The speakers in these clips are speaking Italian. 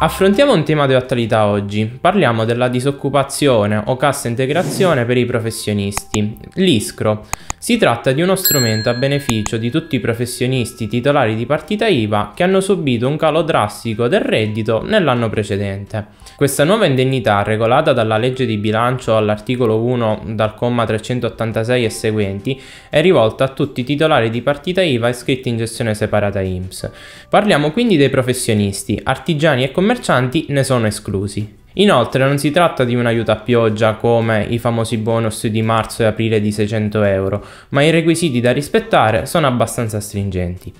Affrontiamo un tema di attualità oggi, parliamo della disoccupazione o cassa integrazione per i professionisti, l'ISCRO. Si tratta di uno strumento a beneficio di tutti i professionisti titolari di partita IVA che hanno subito un calo drastico del reddito nell'anno precedente. Questa nuova indennità, regolata dalla legge di bilancio all'articolo 1 dal comma 386 e seguenti, è rivolta a tutti i titolari di partita IVA iscritti in gestione separata IMSS. Parliamo quindi dei professionisti, artigiani e commercianti commercianti ne sono esclusi. Inoltre non si tratta di un aiuto a pioggia come i famosi bonus di marzo e aprile di 600 euro, ma i requisiti da rispettare sono abbastanza stringenti.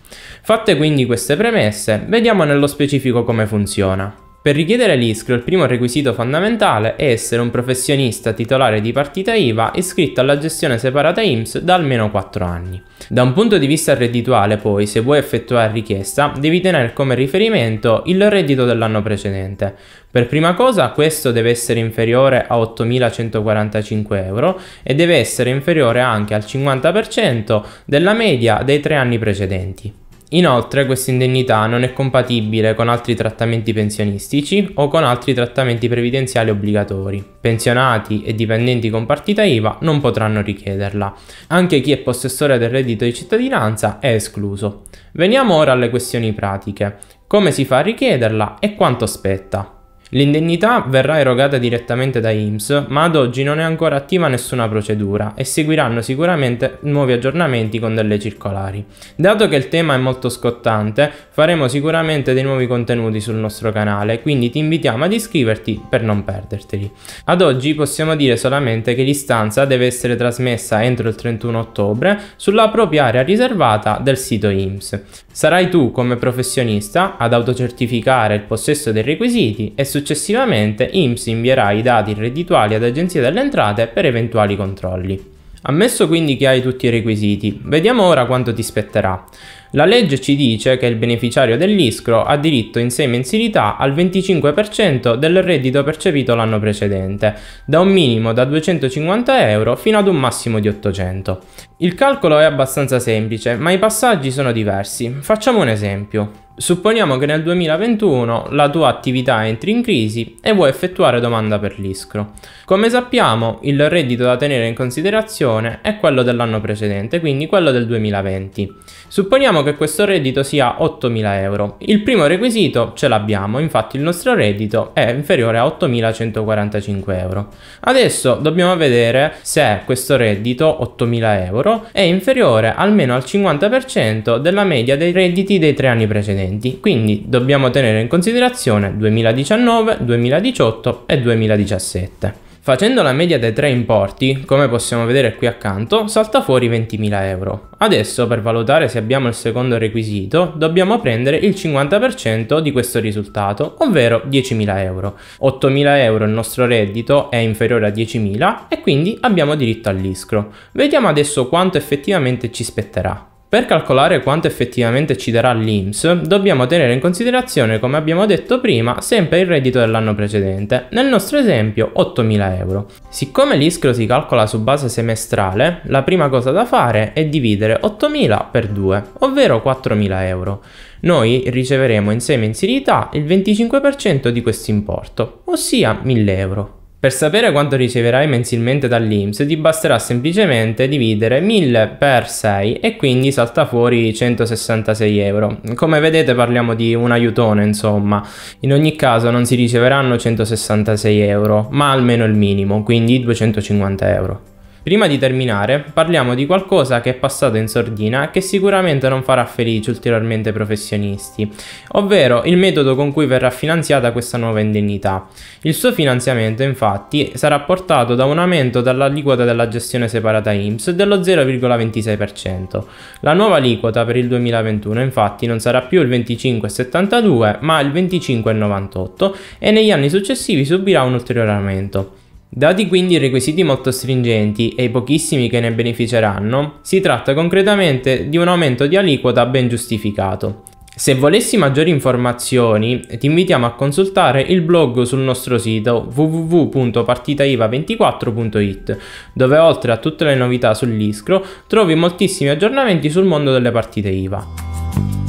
Fatte quindi queste premesse, vediamo nello specifico come funziona. Per richiedere l'ISCRO il primo requisito fondamentale è essere un professionista titolare di partita IVA iscritto alla gestione separata IMSS da almeno 4 anni. Da un punto di vista reddituale poi, se vuoi effettuare richiesta, devi tenere come riferimento il reddito dell'anno precedente. Per prima cosa questo deve essere inferiore a 8.145 euro e deve essere inferiore anche al 50% della media dei tre anni precedenti. Inoltre questa indennità non è compatibile con altri trattamenti pensionistici o con altri trattamenti previdenziali obbligatori. Pensionati e dipendenti con partita IVA non potranno richiederla. Anche chi è possessore del reddito di cittadinanza è escluso. Veniamo ora alle questioni pratiche. Come si fa a richiederla e quanto spetta? L'indennità verrà erogata direttamente da IMSS, ma ad oggi non è ancora attiva nessuna procedura e seguiranno sicuramente nuovi aggiornamenti con delle circolari. Dato che il tema è molto scottante, faremo sicuramente dei nuovi contenuti sul nostro canale, quindi ti invitiamo ad iscriverti per non perderteli. Ad oggi possiamo dire solamente che l'istanza deve essere trasmessa entro il 31 ottobre sulla propria area riservata del sito IMSS. Sarai tu come professionista ad autocertificare il possesso dei requisiti e su Successivamente IMSS invierà i dati reddituali ad Agenzia delle Entrate per eventuali controlli. Ammesso quindi che hai tutti i requisiti, vediamo ora quanto ti spetterà. La legge ci dice che il beneficiario dell'ISCRO ha diritto in 6 mensilità al 25% del reddito percepito l'anno precedente, da un minimo da 250 euro fino ad un massimo di 800. Il calcolo è abbastanza semplice, ma i passaggi sono diversi. Facciamo un esempio. Supponiamo che nel 2021 la tua attività entri in crisi e vuoi effettuare domanda per l'ISCRO. Come sappiamo, il reddito da tenere in considerazione è quello dell'anno precedente, quindi quello del 2020. Supponiamo che questo reddito sia 8.000 euro. Il primo requisito ce l'abbiamo, infatti il nostro reddito è inferiore a 8.145 euro. Adesso dobbiamo vedere se questo reddito, 8.000 euro, è inferiore almeno al 50% della media dei redditi dei tre anni precedenti. 2020, quindi dobbiamo tenere in considerazione 2019, 2018 e 2017. Facendo la media dei tre importi, come possiamo vedere qui accanto, salta fuori 20.000 euro. Adesso, per valutare se abbiamo il secondo requisito, dobbiamo prendere il 50% di questo risultato, ovvero 10.000 euro. 8.000 euro il nostro reddito è inferiore a 10.000 e quindi abbiamo diritto all'ISCRO. Vediamo adesso quanto effettivamente ci spetterà. Per calcolare quanto effettivamente ci darà l'IMS, dobbiamo tenere in considerazione, come abbiamo detto prima, sempre il reddito dell'anno precedente, nel nostro esempio 8.000 euro. Siccome l'ISCRO si calcola su base semestrale, la prima cosa da fare è dividere 8.000 per 2, ovvero 4.000 euro. Noi riceveremo insieme in serietà il 25% di questo importo, ossia 1.000 euro. Per sapere quanto riceverai mensilmente dall'Inps ti basterà semplicemente dividere 1000 per 6 e quindi salta fuori 166 euro. Come vedete parliamo di un aiutone insomma, in ogni caso non si riceveranno 166 euro ma almeno il minimo, quindi 250 euro. Prima di terminare, parliamo di qualcosa che è passato in sordina e che sicuramente non farà felici ulteriormente i professionisti, ovvero il metodo con cui verrà finanziata questa nuova indennità. Il suo finanziamento, infatti, sarà portato da un aumento dall'aliquota della gestione separata IMSS dello 0,26%. La nuova aliquota per il 2021, infatti, non sarà più il 25,72, ma il 25,98 e negli anni successivi subirà un ulteriore aumento. Dati quindi i requisiti molto stringenti e i pochissimi che ne beneficeranno, si tratta concretamente di un aumento di aliquota ben giustificato. Se volessi maggiori informazioni, ti invitiamo a consultare il blog sul nostro sito www.partitaiva24.it, dove oltre a tutte le novità sull'ISCRO trovi moltissimi aggiornamenti sul mondo delle partite IVA.